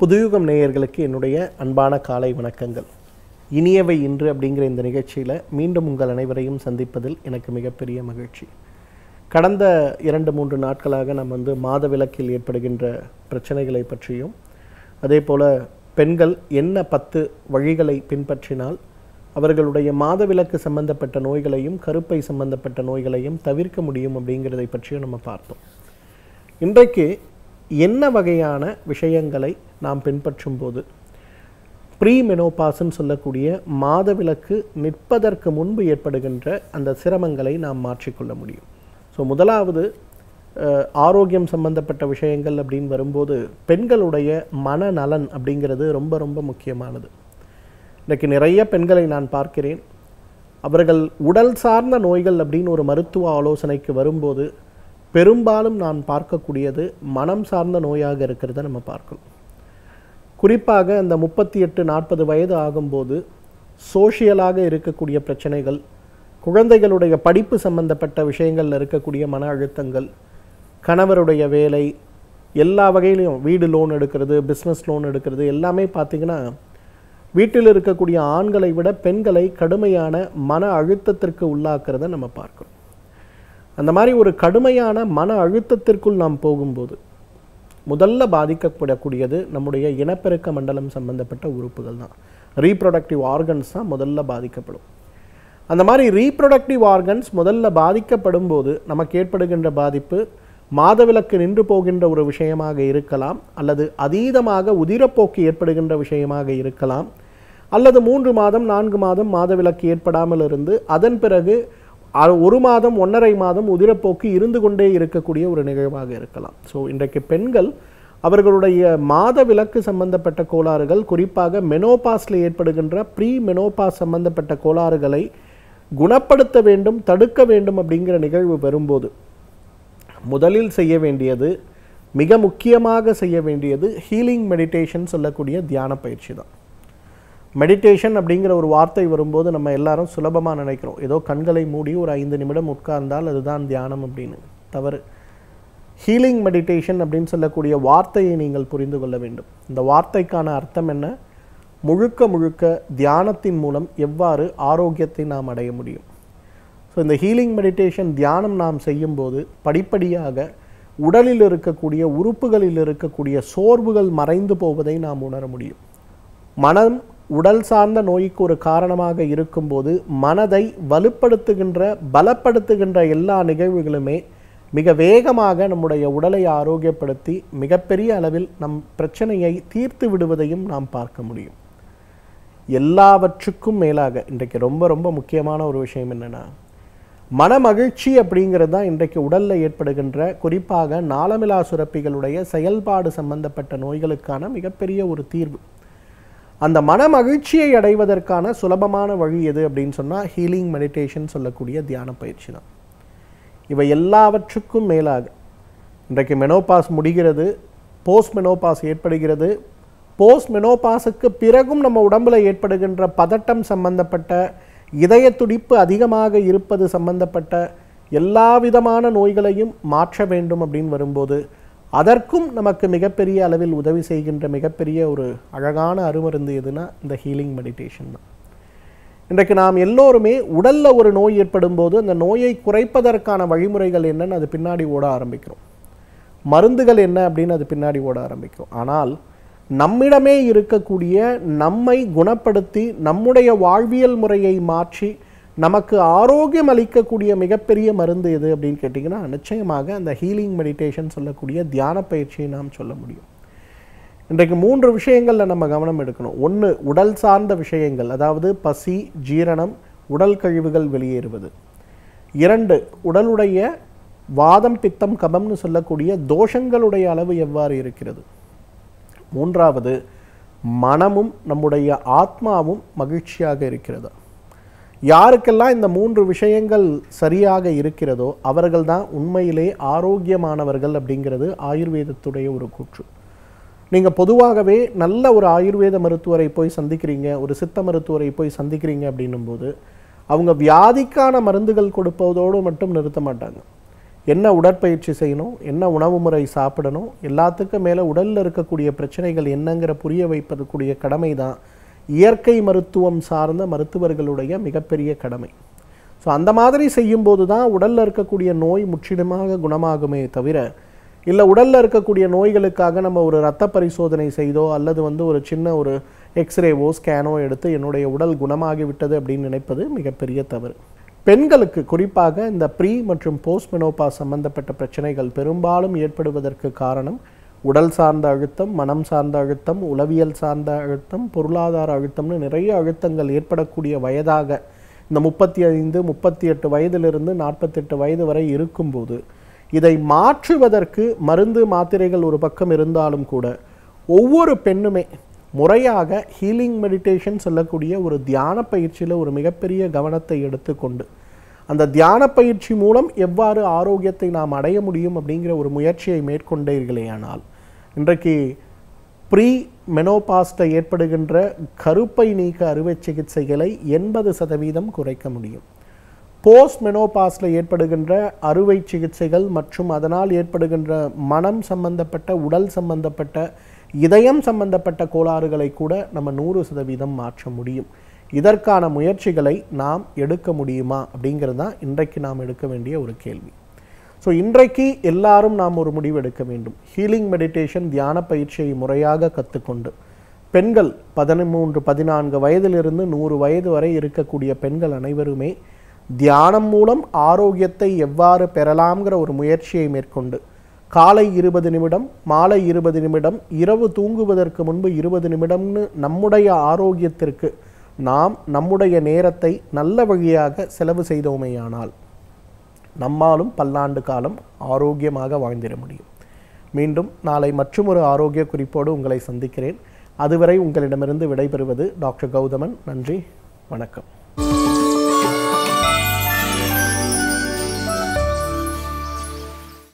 புதுயுகம் நேயர்களுக்கு என்னுடைய அன்பான காலை வணக்கங்கள் இனியவை இன்று அப்படிங்கிற இந்த நிகழ்ச்சியில் மீண்டும் உங்கள் அனைவரையும் சந்திப்பதில் எனக்கு மிகப்பெரிய மகிழ்ச்சி கடந்த இரண்டு மூன்று நாட்களாக நாம் வந்து மாத விளக்கில் ஏற்படுகின்ற பிரச்சனைகளை பற்றியும் அதே போல் பெண்கள் என்ன பத்து வழிகளை பின்பற்றினால் அவர்களுடைய மாதவிலக்கு சம்பந்தப்பட்ட நோய்களையும் கருப்பை சம்பந்தப்பட்ட நோய்களையும் தவிர்க்க முடியும் அப்படிங்கிறதை பற்றியும் நம்ம பார்த்தோம் இன்றைக்கு என்ன வகையான விஷயங்களை நாம் பின்பற்றும் போது ப்ரீ மெனோபாஸ்ன்னு சொல்லக்கூடிய மாதவிலக்கு நிற்பதற்கு முன்பு ஏற்படுகின்ற அந்த சிரமங்களை நாம் மாற்றிக்கொள்ள முடியும் ஸோ முதலாவது ஆரோக்கியம் சம்பந்தப்பட்ட விஷயங்கள் அப்படின்னு வரும்போது பெண்களுடைய மனநலன் அப்படிங்கிறது ரொம்ப ரொம்ப முக்கியமானது இன்றைக்கு நிறைய பெண்களை நான் பார்க்கிறேன் அவர்கள் உடல் சார்ந்த நோய்கள் அப்படின்னு ஒரு மருத்துவ ஆலோசனைக்கு வரும்போது பெரும்பாலும் நான் பார்க்கக்கூடியது மனம் சார்ந்த நோயாக இருக்கிறத நம்ம பார்க்கணும் குறிப்பாக அந்த முப்பத்தி எட்டு நாற்பது வயது ஆகும்போது சோஷியலாக இருக்கக்கூடிய பிரச்சனைகள் குழந்தைகளுடைய படிப்பு சம்பந்தப்பட்ட விஷயங்களில் இருக்கக்கூடிய மன அழுத்தங்கள் கணவருடைய வேலை எல்லா வகையிலையும் வீடு லோன் எடுக்கிறது பிஸ்னஸ் லோன் எடுக்கிறது எல்லாமே பார்த்திங்கன்னா வீட்டில் இருக்கக்கூடிய ஆண்களை விட பெண்களை கடுமையான மன அழுத்தத்திற்கு உள்ளாக்குறதை நம்ம பார்க்கணும் அந்த மாதிரி ஒரு கடுமையான மன அழுத்தத்திற்குள் நாம் போகும்போது முதல்ல பாதிக்கப்படக்கூடியது நம்முடைய இனப்பெருக்க மண்டலம் சம்பந்தப்பட்ட உறுப்புகள் தான் ரீப்ரொடக்டிவ் ஆர்கன்ஸ் தான் முதல்ல பாதிக்கப்படும் அந்த மாதிரி ரீப்ரொடக்டிவ் ஆர்கன்ஸ் முதல்ல பாதிக்கப்படும் போது நமக்கு ஏற்படுகின்ற பாதிப்பு மாதவிலக்கு நின்று போகின்ற ஒரு விஷயமாக இருக்கலாம் அல்லது அதீதமாக உதிரப்போக்கு ஏற்படுகின்ற விஷயமாக இருக்கலாம் அல்லது மூன்று மாதம் நான்கு மாதம் மாதவிலக்கு ஏற்படாமல் இருந்து அதன் பிறகு அது ஒரு மாதம் ஒன்றரை மாதம் உதிரப்போக்கு இருந்து கொண்டே இருக்கக்கூடிய ஒரு நிகழ்வாக இருக்கலாம் ஸோ இன்றைக்கு பெண்கள் அவர்களுடைய மாத விலக்கு சம்பந்தப்பட்ட கோளாறுகள் குறிப்பாக மெனோபாஸில் ஏற்படுகின்ற ப்ரீ மெனோபாஸ் சம்பந்தப்பட்ட கோளாறுகளை குணப்படுத்த வேண்டும் தடுக்க வேண்டும் அப்படிங்கிற நிகழ்வு வரும்போது முதலில் செய்ய வேண்டியது மிக முக்கியமாக செய்ய வேண்டியது ஹீலிங் மெடிடேஷன் சொல்லக்கூடிய தியான பயிற்சி தான் மெடிடேஷன் அப்படிங்கிற ஒரு வார்த்தை வரும்போது நம்ம எல்லாரும் சுலபமாக நினைக்கிறோம் ஏதோ கண்களை மூடி ஒரு ஐந்து நிமிடம் உட்கார்ந்தால் அதுதான் தியானம் அப்படின்னு தவறு ஹீலிங் மெடிடேஷன் அப்படின்னு சொல்லக்கூடிய வார்த்தையை நீங்கள் புரிந்து கொள்ள வேண்டும் இந்த வார்த்தைக்கான அர்த்தம் என்ன முழுக்க முழுக்க தியானத்தின் மூலம் எவ்வாறு ஆரோக்கியத்தை நாம் அடைய முடியும் ஸோ இந்த ஹீலிங் மெடிடேஷன் தியானம் நாம் செய்யும்போது படிப்படியாக உடலில் இருக்கக்கூடிய உறுப்புகளில் இருக்கக்கூடிய சோர்வுகள் மறைந்து போவதை நாம் உணர முடியும் மனம் உடல் சார்ந்த நோய்க்கு ஒரு காரணமாக இருக்கும்போது மனதை வலுப்படுத்துகின்ற பலப்படுத்துகின்ற எல்லா நிகழ்வுகளுமே மிக வேகமாக நம்முடைய உடலை ஆரோக்கியப்படுத்தி மிகப்பெரிய அளவில் நம் பிரச்சனையை தீர்த்து விடுவதையும் நாம் பார்க்க முடியும் எல்லாவற்றுக்கும் மேலாக இன்றைக்கு ரொம்ப ரொம்ப முக்கியமான ஒரு விஷயம் என்னென்னா மனமகிழ்ச்சி அப்படிங்கிறது தான் இன்றைக்கு உடலில் ஏற்படுகின்ற குறிப்பாக நாளமிலா சுரப்பிகளுடைய செயல்பாடு சம்பந்தப்பட்ட நோய்களுக்கான மிகப்பெரிய ஒரு தீர்வு அந்த மன மகிழ்ச்சியை அடைவதற்கான சுலபமான வழி எது அப்படின்னு சொன்னால் ஹீலிங் மெடிடேஷன் சொல்லக்கூடிய தியான பயிற்சி தான் இவை எல்லாவற்றுக்கும் மேலாக இன்றைக்கு மெனோபாஸ் முடிகிறது போஸ்ட் மெனோபாஸ் ஏற்படுகிறது போஸ்ட் மெனோபாஸுக்கு பிறகும் நம்ம உடம்பில் ஏற்படுகின்ற பதட்டம் சம்பந்தப்பட்ட இதய துடிப்பு அதிகமாக இருப்பது சம்பந்தப்பட்ட எல்லா விதமான நோய்களையும் மாற்ற வேண்டும் அப்படின்னு வரும்போது அதற்கும் நமக்கு மிகப்பெரிய அளவில் உதவி செய்கின்ற மிகப்பெரிய ஒரு அழகான அருமருந்து எதுனா இந்த ஹீலிங் மெடிடேஷன் தான் இன்றைக்கு நாம் எல்லோருமே உடலில் ஒரு நோய் ஏற்படும் போது அந்த நோயை குறைப்பதற்கான வழிமுறைகள் என்னன்னு அது பின்னாடி ஓட ஆரம்பிக்கிறோம் மருந்துகள் என்ன அப்படின்னு அது பின்னாடி ஓட ஆரம்பிக்கிறோம் ஆனால் நம்மிடமே இருக்கக்கூடிய நம்மை குணப்படுத்தி நம்முடைய வாழ்வியல் முறையை மாற்றி நமக்கு ஆரோக்கியம் அளிக்கக்கூடிய மிகப்பெரிய மருந்து எது அப்படின்னு கேட்டிங்கன்னா நிச்சயமாக அந்த ஹீலிங் மெடிடேஷன் சொல்லக்கூடிய தியான பயிற்சியை நாம் சொல்ல முடியும் இன்றைக்கு மூன்று விஷயங்களில் நம்ம கவனம் எடுக்கணும் ஒன்று உடல் சார்ந்த விஷயங்கள் அதாவது பசி ஜீரணம் உடல் கழிவுகள் வெளியேறுவது இரண்டு உடலுடைய வாதம் பித்தம் கபம்னு சொல்லக்கூடிய தோஷங்களுடைய அளவு எவ்வாறு இருக்கிறது மூன்றாவது மனமும் நம்முடைய ஆத்மாவும் மகிழ்ச்சியாக இருக்கிறதா யாருக்கெல்லாம் இந்த மூன்று விஷயங்கள் சரியாக இருக்கிறதோ அவர்கள் தான் உண்மையிலே ஆரோக்கியமானவர்கள் அப்படிங்கிறது ஆயுர்வேதத்துடைய ஒரு கூற்று நீங்கள் பொதுவாகவே நல்ல ஒரு ஆயுர்வேத மருத்துவரை போய் சந்திக்கிறீங்க ஒரு சித்த மருத்துவரை போய் சந்திக்கிறீங்க அப்படின்னும்போது அவங்க வியாதிக்கான மருந்துகள் கொடுப்பதோடு மட்டும் நிறுத்த மாட்டாங்க என்ன உடற்பயிற்சி செய்யணும் என்ன உணவு முறை சாப்பிடணும் எல்லாத்துக்கும் மேலே உடலில் இருக்கக்கூடிய பிரச்சனைகள் என்னங்கிற புரிய வைப்பதுக்குரிய கடமை தான் இயற்கை மருத்துவம் சார்ந்த மருத்துவர்களுடைய மிகப்பெரிய கடமை ஸோ அந்த மாதிரி செய்யும்போது தான் உடலில் இருக்கக்கூடிய நோய் முற்றிலுமாக குணமாகுமே தவிர இல்லை உடலில் இருக்கக்கூடிய நோய்களுக்காக நம்ம ஒரு இரத்த பரிசோதனை செய்தோ அல்லது வந்து ஒரு சின்ன ஒரு எக்ஸ்ரேவோ ஸ்கேனோ எடுத்து என்னுடைய உடல் குணமாகிவிட்டது அப்படின்னு நினைப்பது மிகப்பெரிய தவறு பெண்களுக்கு குறிப்பாக இந்த ப்ரீ மற்றும் போஸ்ட் மெனோபா சம்பந்தப்பட்ட பிரச்சனைகள் பெரும்பாலும் ஏற்படுவதற்கு காரணம் உடல் சார்ந்த அழுத்தம் மனம் சார்ந்த அழுத்தம் உளவியல் சார்ந்த அழுத்தம் பொருளாதார அழுத்தம்னு நிறைய அழுத்தங்கள் ஏற்படக்கூடிய வயதாக இந்த முப்பத்தி ஐந்து முப்பத்தி எட்டு வயதிலிருந்து நாற்பத்தெட்டு வயது வரை இருக்கும்போது இதை மாற்றுவதற்கு மருந்து மாத்திரைகள் ஒரு பக்கம் இருந்தாலும் கூட ஒவ்வொரு பெண்ணுமே முறையாக ஹீலிங் மெடிடேஷன் சொல்லக்கூடிய ஒரு தியான பயிற்சியில் ஒரு மிகப்பெரிய கவனத்தை எடுத்துக்கொண்டு அந்த தியான பயிற்சி மூலம் எவ்வாறு ஆரோக்கியத்தை நாம் அடைய முடியும் அப்படிங்கிற ஒரு முயற்சியை மேற்கொண்டீர்களேயானால் இன்றைக்கு ப்ரீ மெனோபாஸ்டை ஏற்படுகின்ற கருப்பை நீக்க அறுவை சிகிச்சைகளை எண்பது சதவீதம் குறைக்க முடியும் போஸ்ட் மெனோபாஸில் ஏற்படுகின்ற அறுவை சிகிச்சைகள் மற்றும் அதனால் ஏற்படுகின்ற மனம் சம்பந்தப்பட்ட உடல் சம்பந்தப்பட்ட இதயம் சம்பந்தப்பட்ட கோளாறுகளை கூட நம்ம நூறு சதவீதம் மாற்ற முடியும் இதற்கான முயற்சிகளை நாம் எடுக்க முடியுமா அப்படிங்கிறது தான் இன்றைக்கு நாம் எடுக்க வேண்டிய ஒரு கேள்வி ஸோ இன்றைக்கு எல்லாரும் நாம் ஒரு முடிவு எடுக்க வேண்டும் ஹீலிங் மெடிடேஷன் தியான பயிற்சியை முறையாக கற்றுக்கொண்டு பெண்கள் பதினமூன்று பதினான்கு வயதிலிருந்து நூறு வயது வரை இருக்கக்கூடிய பெண்கள் அனைவருமே தியானம் மூலம் ஆரோக்கியத்தை எவ்வாறு பெறலாம்ங்கிற ஒரு முயற்சியை மேற்கொண்டு காலை இருபது நிமிடம் மாலை இருபது நிமிடம் இரவு தூங்குவதற்கு முன்பு இருபது நிமிடம்னு நம்முடைய ஆரோக்கியத்திற்கு நாம் நம்முடைய நேரத்தை நல்ல வழியாக செலவு செய்தோமேயானால் நம்மாலும் பல்லாண்டு காலம் ஆரோக்கியமாக வாழ்ந்திட முடியும் மீண்டும் நாளை மற்றும் ஒரு ஆரோக்கிய குறிப்போடு உங்களை சந்திக்கிறேன் அதுவரை உங்களிடமிருந்து விடைபெறுவது டாக்டர் கௌதமன் நன்றி வணக்கம்